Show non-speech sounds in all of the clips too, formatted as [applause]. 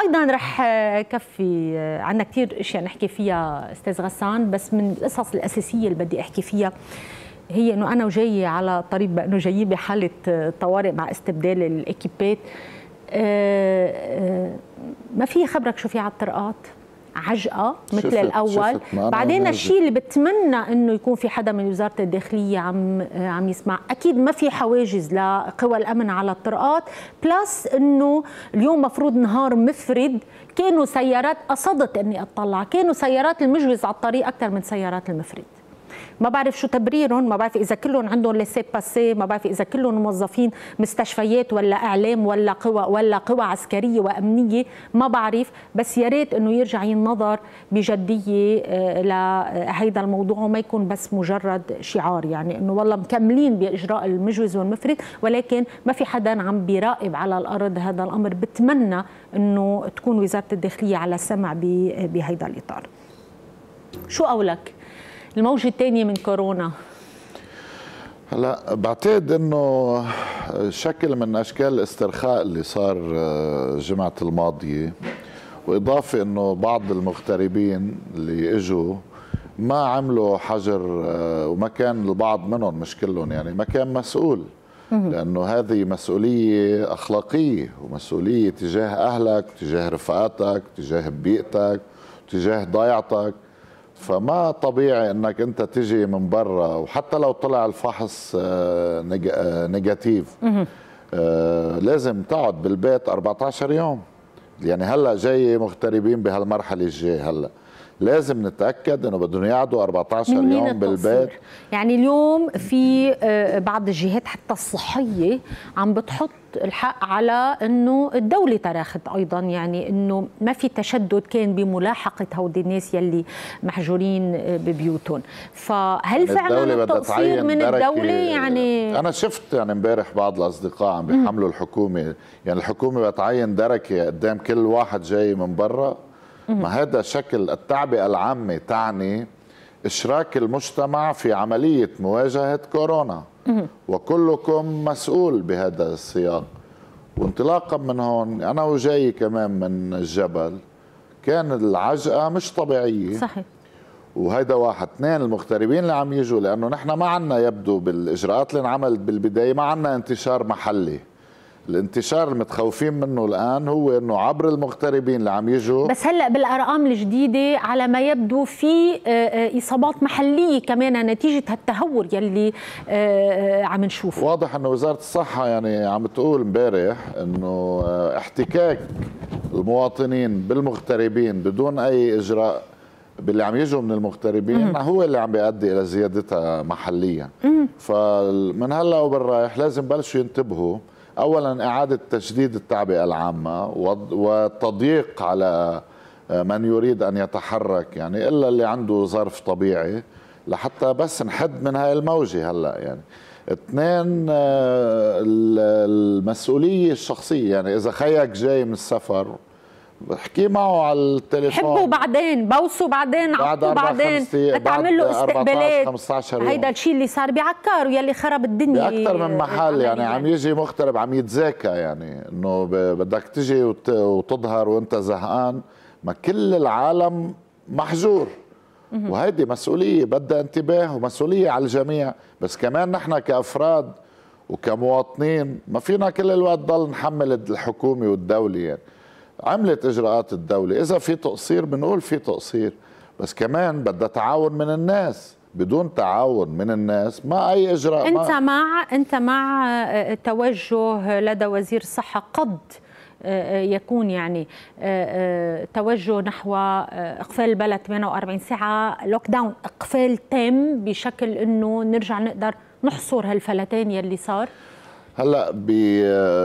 ايضا رح كفي عندنا كثير اشياء نحكي فيها استاذ غسان بس من القصص الاساسيه اللي بدي احكي فيها هي انه انا وجايه على طريق بانه جايين بحاله طوارئ مع استبدال الاكيبات أه، أه، ما في خبرك شو في على الطرقات عجقه مثل الاول بعدين الشيء اللي بتمنى انه يكون في حدا من وزاره الداخليه عم عم يسمع اكيد ما في حواجز لقوى الامن على الطرقات بلس انه اليوم مفروض نهار مفرد كانوا سيارات قصدت اني اطلع كانوا سيارات المجلس على الطريق اكثر من سيارات المفرد ما بعرف شو تبريرهم ما بعرف اذا كلهم عندهم لسي باسي ما بعرف اذا كلهم موظفين مستشفيات ولا اعلام ولا قوى ولا قوى عسكريه وامنيه ما بعرف بس يا ريت انه يرجع ينظر بجديه آه، لهيدا آه، الموضوع وما يكون بس مجرد شعار يعني انه والله مكملين باجراء المجوز والمفرد ولكن ما في حدا عم بيراقب على الارض هذا الامر بتمنى انه تكون وزاره الداخليه على سمع آه، بهيدا الاطار شو قولك الموجه الثانيه من كورونا هلا بعتقد انه شكل من اشكال الاسترخاء اللي صار الجمعه آه، الماضيه واضافه انه بعض المغتربين اللي اجوا ما عملوا حجر آه، وما كان البعض منهم مش كلهم يعني ما كان مسؤول لانه هذه مسؤوليه اخلاقيه ومسؤوليه تجاه اهلك تجاه رفقاتك تجاه بيئتك تجاه ضيعتك فما طبيعي انك انت تجي من برا وحتى لو طلع الفحص آه، آه، نيجاتيف آه، لازم تقعد بالبيت 14 يوم يعني هلا جاي مغتربين بهالمرحله الجايه هلا لازم نتاكد انه بدهم يقعدوا 14 من يوم بالبيت يعني اليوم في آه، بعض الجهات حتى الصحيه عم بتحط الحق على انه الدوله تراخت ايضا يعني انه ما في تشدد كان بملاحقه هودي الناس يلي محجورين آه، ببيوتهم فهل يعني فعلا التقصير من الدوله يعني انا شفت يعني امبارح بعض الاصدقاء عم بيحملوا الحكومه يعني الحكومه بتعين دركه قدام كل واحد جاي من برا ما هذا شكل التعبئة العامة تعني إشراك المجتمع في عملية مواجهة كورونا وكلكم مسؤول بهذا السياق وانطلاقا من هون أنا وجاي كمان من الجبل كان العجقة مش طبيعية صحيح وهذا واحد اثنين المغتربين اللي عم يجوا لانه نحن ما عنا يبدو بالاجراءات اللي انعملت بالبدايه ما عنا انتشار محلي الانتشار المتخوفين منه الان هو انه عبر المغتربين اللي عم يجوا بس هلا بالارقام الجديده على ما يبدو في آه، آه، اصابات محليه كمان نتيجه هالتهور يلي آه، عم نشوفه واضح انه وزاره الصحه يعني عم تقول امبارح انه احتكاك المواطنين بالمغتربين بدون اي اجراء باللي عم يجوا من المغتربين هو اللي عم بيؤدي الى زيادتها محليا فمن هلا وبالرايح لازم بلشوا ينتبهوا اولا اعاده تشديد التعبئه العامه والتضييق على آه، من يريد ان يتحرك يعني الا اللي عنده ظرف طبيعي لحتى بس نحد من هاي الموجه هلا يعني اثنين آه، المسؤوليه الشخصيه يعني اذا خيك جاي من السفر بحكي معه على التليفون حبه بعدين بوسه بعدين بعد بعدين بتعمل له استقبالات 15 يوم هيدا الشيء اللي صار بعكار ويلي خرب الدنيا باكثر من محل يعني عم يجي مغترب عم يتزاكى يعني انه بدك تجي وتظهر وانت زهقان ما كل العالم محجور وهيدي مسؤوليه بدها انتباه ومسؤوليه على الجميع بس كمان نحن كافراد وكمواطنين ما فينا كل الوقت ضل نحمل الحكومه والدوله يعني عملت اجراءات الدوله اذا في تقصير بنقول في تقصير بس كمان بدها تعاون من الناس بدون تعاون من الناس ما اي اجراء انت ما مع انت مع آه، توجه لدى وزير الصحه قد آه، آه، يكون يعني توجه نحو اقفال البلد 48 ساعه لوك داون اقفال تام بشكل انه نرجع نقدر نحصر هالفلتان يلي صار هلا ب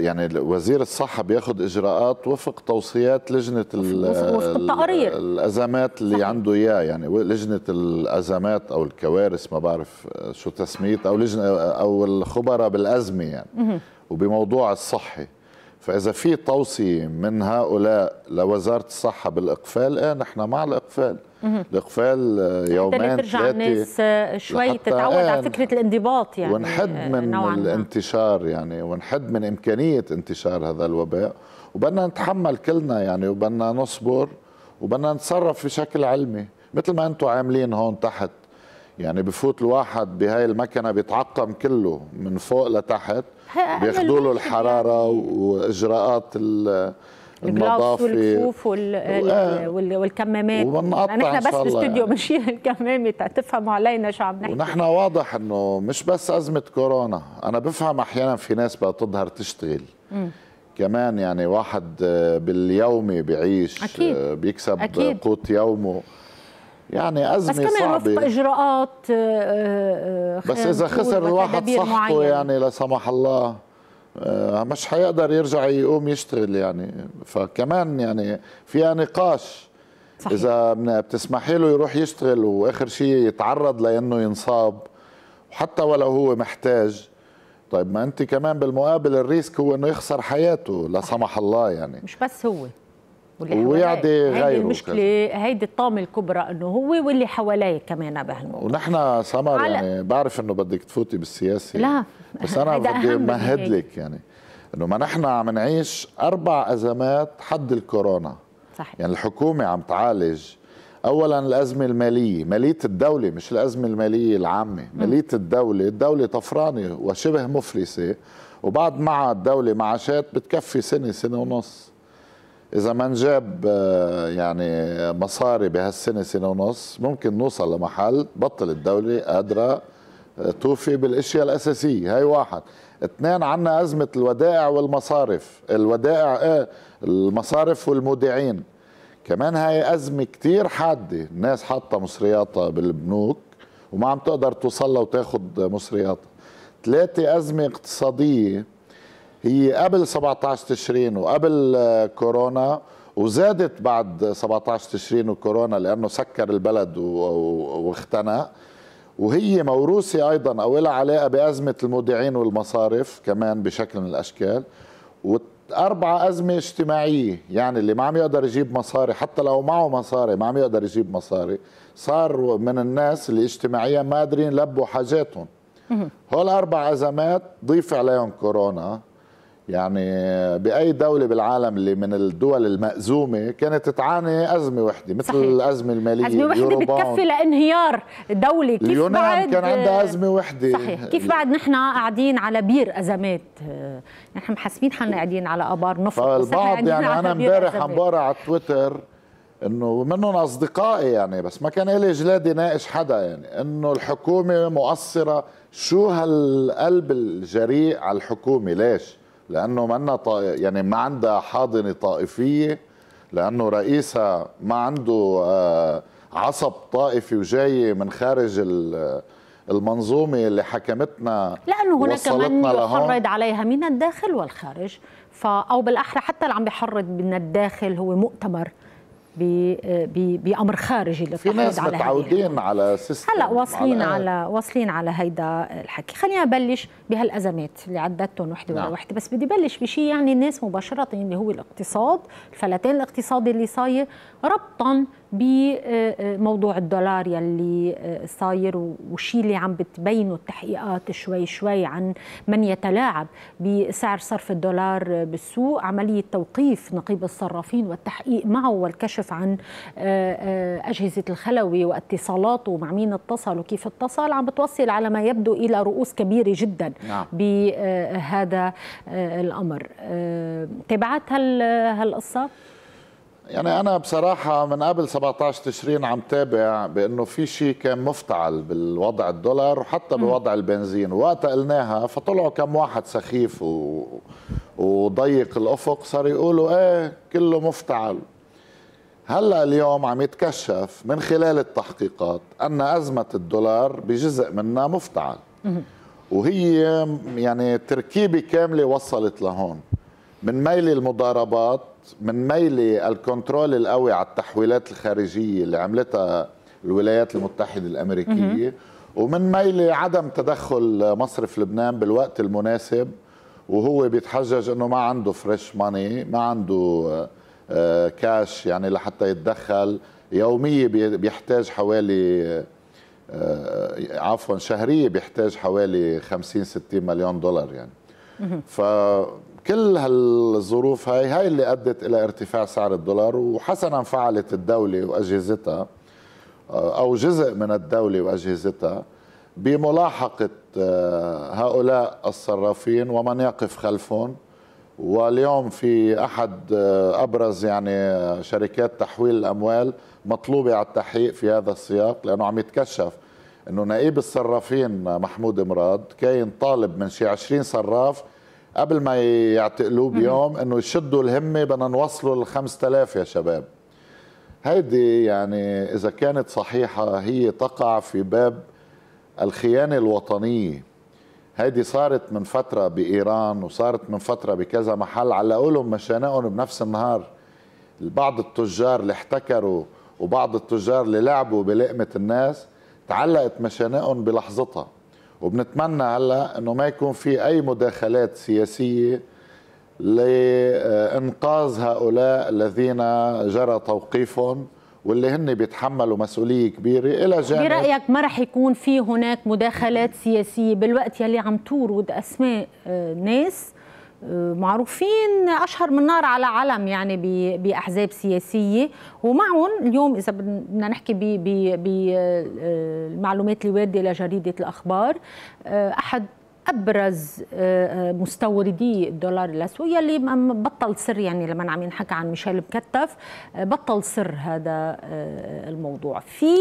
يعني وزير الصحه بياخذ اجراءات وفق توصيات لجنه التقارير الازمات اللي صحيح. عنده اياه يعني لجنه الازمات او الكوارث ما بعرف شو تسميت او لجنه او الخبراء بالازمه يعني وبموضوع الصحي فإذا في توصية من هؤلاء لوزارة الصحة بالإقفال إيه نحن مع الإقفال الإقفال آه، يومين ترجع الناس آه، شوي تتعود آه على فكرة الانضباط يعني ونحد آه، من الانتشار يعني ونحد من إمكانية انتشار هذا الوباء وبدنا نتحمل كلنا يعني وبدنا نصبر وبدنا نتصرف بشكل علمي مثل ما أنتم عاملين هون تحت يعني بفوت الواحد بهاي المكنة بيتعقم كله من فوق لتحت بياخذوا له الحرارة يعني. وإجراءات النظافه والكفوف آه. والكمامات ونقطع نحن يعني بس باستديو يعني. مشينا الكمامه تفهموا علينا شو عم نحكي ونحن واضح انه مش بس ازمه كورونا انا بفهم احيانا في ناس بقى تظهر تشتغل م. كمان يعني واحد آه، باليومي بيعيش أكيد. آه، بيكسب أكيد. قوت يومه يعني أزمة بس كمان وفق إجراءات آه، آه، بس إذا خسر الواحد صحته يعني لا سمح الله آه، مش حيقدر يرجع يقوم يشتغل يعني فكمان يعني فيها نقاش صحيح. إذا بتسمحي له يروح يشتغل وآخر شيء يتعرض لأنه ينصاب وحتى ولو هو محتاج طيب ما أنت كمان بالمقابل الريسك هو أنه يخسر حياته لا سمح الله يعني مش بس هو ويعدي غيره المشكله هيدي الطامه الكبرى انه هو واللي حواليه كمان بهالموضوع ونحن سمر يعني بعرف انه بدك تفوتي بالسياسه لا بس انا [laughs] بدي مهد لك يعني انه ما نحن عم نعيش اربع ازمات حد الكورونا صحيح يعني الحكومه عم تعالج اولا الازمه الماليه ماليه الدوله مش الازمه الماليه العامه ماليه الدوله الدوله طفرانه وشبه مفلسه وبعد مع الدوله معاشات بتكفي سنه سنه ونص اذا ما نجاب آه، يعني مصاري بهالسنه سنه ونص ممكن نوصل لمحل بطل الدوله قادره آه، توفي بالاشياء الاساسيه هاي واحد اثنين عنا ازمه الودائع والمصارف الودائع ايه المصارف والمودعين كمان هاي ازمه كتير حاده الناس حاطه مصرياتها بالبنوك وما عم تقدر توصلها وتاخذ مصرياتها ثلاثه ازمه اقتصاديه هي قبل 17 تشرين وقبل آه، كورونا وزادت بعد 17 تشرين وكورونا لانه سكر البلد واختنق وهي موروثه ايضا او لها علاقه بازمه المودعين والمصارف كمان بشكل من الاشكال واربعه ازمه اجتماعيه يعني اللي ما عم يقدر يجيب مصاري حتى لو معه مصاري ما عم يقدر يجيب مصاري صار من الناس اللي اجتماعيا ما قادرين يلبوا حاجاتهم هول اربع ازمات ضيف عليهم كورونا يعني باي دوله بالعالم اللي من الدول المأزومه كانت تعاني ازمه وحده مثل صحيح. الازمه الماليه ازمه وحده بتكفي لانهيار دوله كيف اليونان بعد كان عندها ازمه وحده صحيح كيف بعد نحن قاعدين على بير ازمات نحن محاسبين حالنا قاعدين على ابار نفط فالبعض يعني انا امبارح عم بقرا على تويتر انه منهم اصدقائي يعني بس ما كان لي جلاد ناقش حدا يعني انه الحكومه مقصره شو هالقلب الجريء على الحكومه ليش؟ لانه منا طا... يعني ما عندها حاضنه طائفيه لانه رئيسها ما عنده آه، عصب طائفي وجاي من خارج المنظومه اللي حكمتنا لانه هناك من يحرض عليها من الداخل والخارج فا او بالاحرى حتى اللي عم بيحرض من الداخل هو مؤتمر بامر خارجي في ناس متعودين على سيستم هلا واصلين على, واصلين على هيدا الحكي خلينا نبلش بهالازمات اللي عدتهم وحده نعم. ورا وحده بس بدي بلش بشيء يعني الناس مباشره اللي هو الاقتصاد الفلتان الاقتصادي اللي صاير ربطا بموضوع الدولار يلي آه، صاير والشيء اللي عم بتبينه التحقيقات شوي شوي عن من يتلاعب بسعر صرف الدولار بالسوق عملية توقيف نقيب الصرافين والتحقيق معه والكشف عن آه، آه، أجهزة الخلوي واتصالاته ومع مين اتصل وكيف اتصل عم بتوصل على ما يبدو إلى رؤوس كبيرة جدا نعم. بهذا الأمر تابعت هالقصة؟ يعني أنا بصراحة من قبل 17 تشرين عم تابع بأنه في شيء كان مفتعل بالوضع الدولار وحتى بوضع البنزين وقتها قلناها فطلعوا كم واحد سخيف و... وضيق الأفق صار يقولوا إيه كله مفتعل هلا اليوم عم يتكشف من خلال التحقيقات أن أزمة الدولار بجزء منها مفتعل وهي يعني تركيبة كاملة وصلت لهون من ميل المضاربات من ميلي الكنترول القوي على التحويلات الخارجيه اللي عملتها الولايات المتحده الامريكيه ومن ميلي عدم تدخل مصرف لبنان بالوقت المناسب وهو بيتحجج انه ما عنده فريش ماني ما عنده كاش آه، يعني لحتى يتدخل يوميه بيحتاج حوالي آه، آه، عفوا شهريه بيحتاج حوالي 50 60 مليون دولار يعني ف كل هالظروف هاي هاي اللي ادت الى ارتفاع سعر الدولار وحسنا فعلت الدوله واجهزتها آه، او جزء من الدوله واجهزتها بملاحقه آه، هؤلاء الصرافين ومن يقف خلفهم واليوم في احد آه، ابرز يعني شركات تحويل الاموال مطلوبه على التحقيق في هذا السياق لانه عم يتكشف انه نائب الصرافين محمود مراد كاين طالب من شي 20 صراف قبل ما يعتقلوه بيوم انه يشدوا الهمه بدنا نوصله ل 5000 يا شباب هيدي يعني اذا كانت صحيحه هي تقع في باب الخيانه الوطنيه هيدي صارت من فتره بايران وصارت من فتره بكذا محل علقوا لهم مشانقهم بنفس النهار بعض التجار اللي احتكروا وبعض التجار اللي لعبوا بلقمه الناس تعلقت مشانقهم بلحظتها وبنتمنى هلا انه ما يكون في اي مداخلات سياسيه لانقاذ هؤلاء الذين جرى توقيفهم واللي هن بيتحملوا مسؤوليه كبيره الى جانب برايك ما رح يكون في هناك مداخلات سياسيه بالوقت يلي عم تورد اسماء آه، ناس معروفين اشهر من نار على علم يعني باحزاب سياسيه ومعهم اليوم اذا بدنا نحكي بالمعلومات اللي وارده لجريده الاخبار آه، احد ابرز آه، آه، مستوردي الدولار الاسود يلي بطل سر يعني لما عم ينحكى عن ميشيل مكتف آه، بطل سر هذا الموضوع في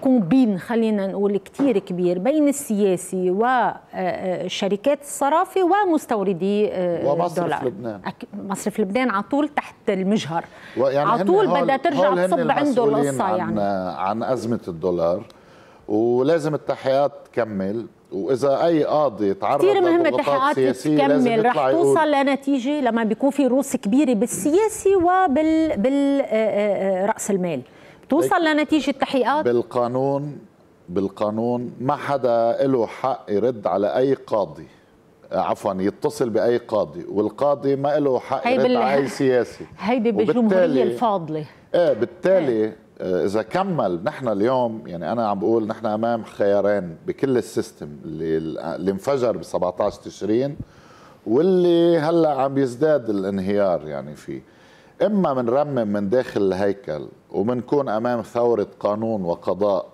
كومبين خلينا نقول كثير كبير بين السياسي وشركات الصرافه ومستوردي ومصرف الدولار لبنان مصرف لبنان على طول تحت المجهر يعني على طول بدها ترجع تصب عنده القصه يعني عن, عن ازمه الدولار ولازم التحيات تكمل واذا اي قاضي تعرض كثير مهم التحقيقات تكمل رح توصل لنتيجه لما بيكون في رؤوس كبيره بالسياسي وبال بال آه، آه، آه، راس المال توصل لنتيجه تحقيقات بالقانون بالقانون ما حدا له حق يرد على اي قاضي عفوا يتصل باي قاضي والقاضي ما له حق يرد على اي سياسي هيدي بالجمهوريه الفاضله ايه بالتالي إيه. آه، اذا كمل نحن اليوم يعني انا عم بقول نحن امام خيارين بكل السيستم اللي اللي انفجر ب 17 تشرين واللي هلا عم يزداد الانهيار يعني فيه اما بنرمم من داخل الهيكل وبنكون امام ثوره قانون وقضاء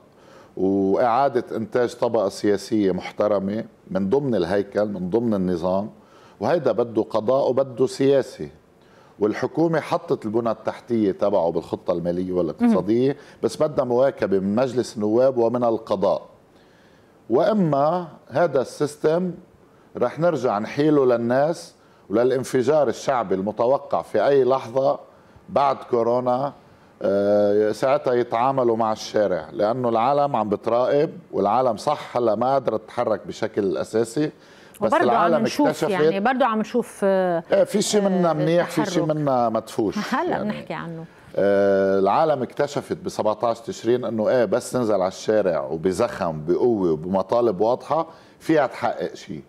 واعاده انتاج طبقه سياسيه محترمه من ضمن الهيكل من ضمن النظام وهيدا بده قضاء وبده سياسه والحكومه حطت البنى التحتيه تبعه بالخطه الماليه والاقتصاديه بس بدها مواكبه من مجلس النواب ومن القضاء واما هذا السيستم رح نرجع نحيله للناس وللانفجار الشعبي المتوقع في اي لحظه بعد كورونا آه، ساعتها يتعاملوا مع الشارع لانه العالم عم بتراقب والعالم صح هلا ما قادره تتحرك بشكل اساسي وبرضه عم نشوف يعني برضه عم نشوف آه, آه، في شيء منا آه، منيح في شيء منا مدفوش [laughs] هلا يعني بنحكي عنه آه العالم اكتشفت ب 17 تشرين انه ايه بس تنزل على الشارع وبزخم بقوه وبمطالب واضحه فيها تحقق شيء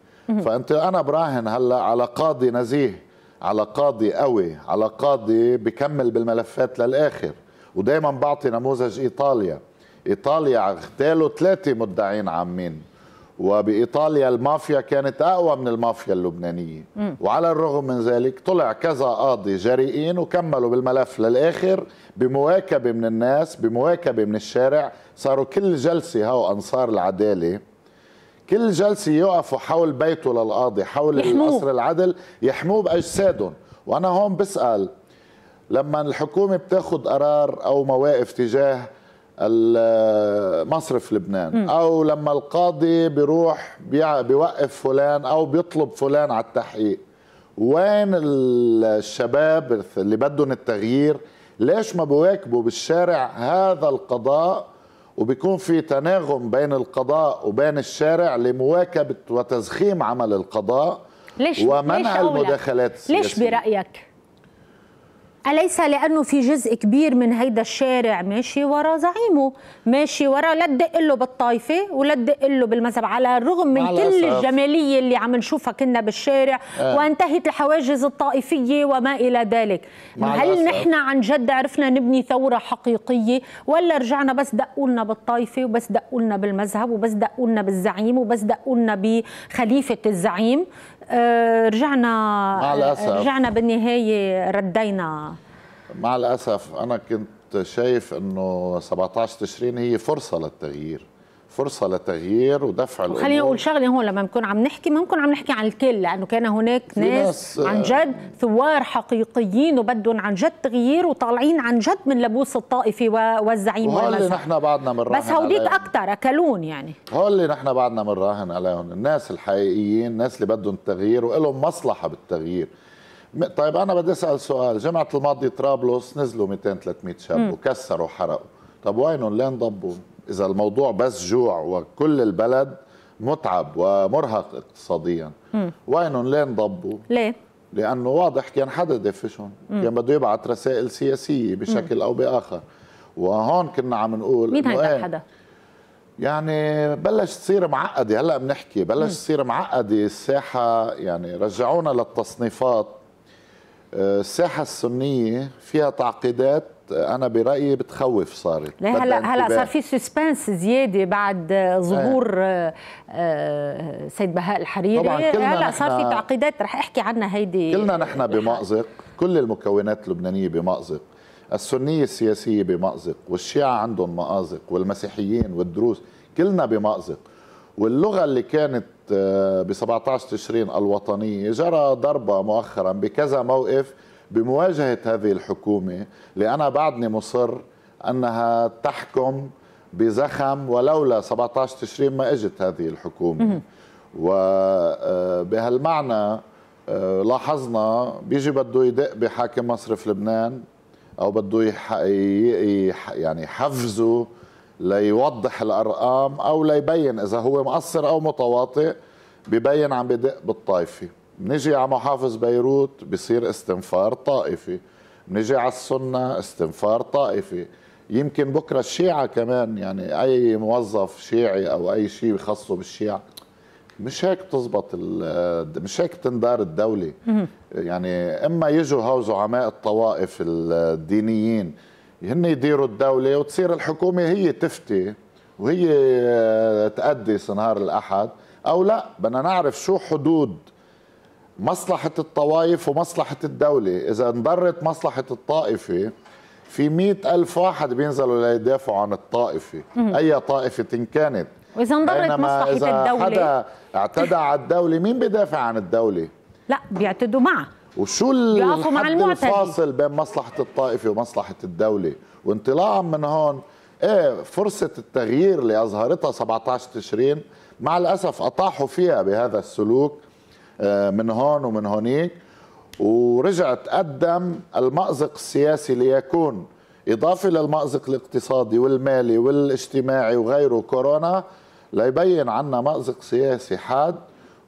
فانت انا براهن هلا على قاضي نزيه على قاضي قوي على قاضي بكمل بالملفات للاخر ودائما بعطي نموذج ايطاليا ايطاليا اغتالوا ثلاثه مدعين عامين وبإيطاليا المافيا كانت أقوى من المافيا اللبنانية م. وعلى الرغم من ذلك طلع كذا قاضي جريئين وكملوا بالملف للآخر بمواكبة من الناس بمواكبة من الشارع صاروا كل جلسة هو أنصار العدالة كل جلسة يقفوا حول بيته للقاضي حول القصر العدل يحموه بأجسادهم وأنا هون بسأل لما الحكومة بتاخد قرار أو مواقف تجاه مصرف لبنان م. او لما القاضي بيروح بيوقف فلان او بيطلب فلان على التحقيق وين الشباب اللي بدهم التغيير ليش ما بواكبوا بالشارع هذا القضاء وبيكون في تناغم بين القضاء وبين الشارع لمواكبة وتزخيم عمل القضاء ليش ومنع ليش المداخلات السياسية ليش برأيك أليس لأنه في جزء كبير من هيدا الشارع ماشي ورا زعيمه ماشي ورا لا تدق له بالطائفة ولا تدق له بالمذهب على الرغم من على كل أسف. الجمالية اللي عم نشوفها كنا بالشارع آه. وانتهت الحواجز الطائفية وما إلى ذلك هل الأسف. نحن عن جد عرفنا نبني ثورة حقيقية ولا رجعنا بس دقوا لنا بالطائفة وبس دقوا لنا بالمذهب وبس دقوا لنا بالزعيم وبس دقوا لنا بخليفة الزعيم آه، رجعنا مع الأسف آه، رجعنا بالنهاية ردينا مع الأسف أنا كنت شايف أنه 17 تشرين هي فرصة للتغيير فرصه لتغيير ودفع الامور خلينا نقول شغله هون لما بنكون عم نحكي ما بنكون عم نحكي عن الكل لانه كان هناك ناس, ناس آه، عن جد ثوار حقيقيين وبدهم عن جد تغيير وطالعين عن جد من لبوس الطائفي والزعيم هول اللي نحن بعدنا بنراهن بس هوديك اكثر اكلون يعني هول اللي نحن بعدنا بنراهن عليهم الناس الحقيقيين الناس اللي بدهم التغيير ولهم مصلحه بالتغيير طيب انا بدي اسال سؤال جمعه الماضي طرابلس نزلوا 200 300 شاب وكسروا وحرقوا طب وينهم لين ضبوا اذا الموضوع بس جوع وكل البلد متعب ومرهق اقتصاديا وينهم ليه انضبوا؟ ليه؟ لانه واضح كان حدا دافشهم كان بده يبعث رسائل سياسيه بشكل مم. او باخر وهون كنا عم نقول مين هيدا إيه، حدا؟ يعني بلش تصير معقده هلا بنحكي بلش تصير معقده الساحه يعني رجعونا للتصنيفات الساحة السنيه فيها تعقيدات انا برايي بتخوف صارت هلا هلا صار في سسبنس زياده بعد ظهور السيد آه، آه، سيد بهاء الحريري هلا صار في تعقيدات رح احكي عنها هيدي كلنا نحن بمأزق كل المكونات اللبنانيه بمأزق السنيه السياسيه بمأزق والشيعة عندهم مأزق والمسيحيين والدروز كلنا بمأزق واللغه اللي كانت آه، ب 17 تشرين الوطنية جرى ضربة مؤخرا بكذا موقف بمواجهة هذه الحكومة لأنا بعدني مصر أنها تحكم بزخم ولولا 17 تشرين ما اجت هذه الحكومة وبهالمعنى آه، آه، لاحظنا بيجي بده يدق بحاكم مصرف لبنان أو بده يعني يحفزه ليوضح الارقام او ليبين اذا هو مقصر او متواطئ ببين عم بدق بالطائفه بنيجي على محافظ بيروت بصير استنفار طائفي بنيجي على السنه استنفار طائفي يمكن بكره الشيعه كمان يعني اي موظف شيعي او اي شيء بخصه بالشيعه مش هيك بتزبط مش هيك بتندار الدوله يعني اما يجوا هاو زعماء الطوائف الدينيين هن يديروا الدولة وتصير الحكومة هي تفتي وهي تأدي نهار الأحد أو لا بدنا نعرف شو حدود مصلحة الطوائف ومصلحة الدولة إذا انضرت مصلحة الطائفة في مئة ألف واحد بينزلوا ليدافعوا عن الطائفة أي طائفة إن كانت وإذا انضرت مصلحة إذا الدولة إذا حدا اعتدى على الدولة مين بيدافع عن الدولة؟ لا بيعتدوا معه وشو الحد الفاصل بين مصلحة الطائفة ومصلحة الدولة وانطلاعا من هون ايه فرصة التغيير اللي أظهرتها 17 تشرين مع الأسف أطاحوا فيها بهذا السلوك آه، من هون ومن هونيك ورجع تقدم المأزق السياسي ليكون إضافة للمأزق الاقتصادي والمالي والاجتماعي وغيره كورونا ليبين عنا مأزق سياسي حاد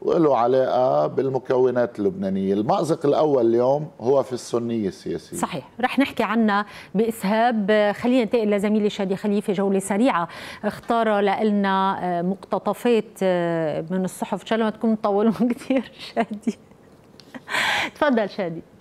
وله علاقة بالمكونات اللبنانية المأزق الأول اليوم هو في السنية السياسية صحيح رح نحكي عنها بإسهاب خلينا ننتقل لزميلي شادي خليفة جولة سريعة اختار لنا آه، مقتطفات آه، من الصحف إن شاء الله ما تكون مطولون [laughs] كثير شادي تفضل شادي